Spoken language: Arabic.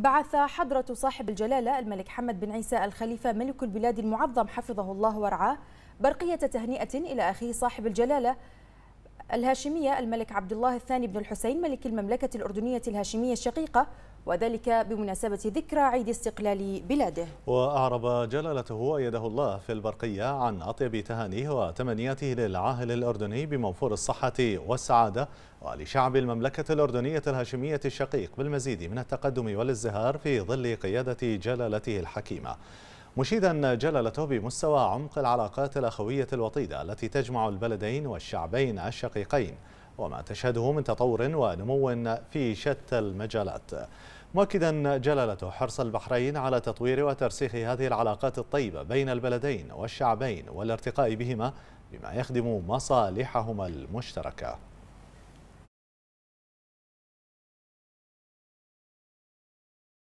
بعث حضرة صاحب الجلالة الملك حمد بن عيسى الخليفة ملك البلاد المعظم حفظه الله ورعاه برقية تهنئة إلى أخيه صاحب الجلالة الهاشمية الملك عبد الله الثاني بن الحسين ملك المملكة الأردنية الهاشمية الشقيقة وذلك بمناسبة ذكرى عيد استقلال بلاده وأعرب جلالته أيده الله في البرقية عن أطيب تهانيه وتمنياته للعاهل الأردني بموفور الصحة والسعادة ولشعب المملكة الأردنية الهاشمية الشقيق بالمزيد من التقدم والازدهار في ظل قيادة جلالته الحكيمة مشيدا جلالته بمستوى عمق العلاقات الأخوية الوطيدة التي تجمع البلدين والشعبين الشقيقين وما تشهده من تطور ونمو في شتى المجالات مؤكدا جلالته حرص البحرين على تطوير وترسيخ هذه العلاقات الطيبة بين البلدين والشعبين والارتقاء بهما بما يخدم مصالحهما المشتركه